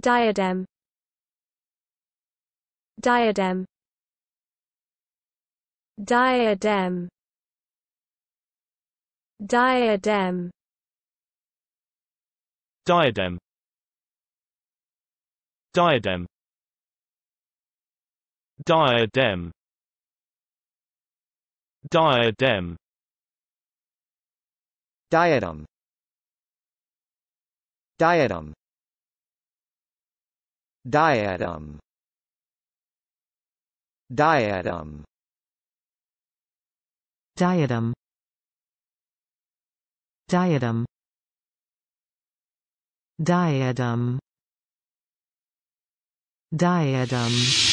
diadem diadem diadem diadem diadem diadem diadem diadem diadem diadem Diadem Diadem Diadem Diadem Diadem Diadem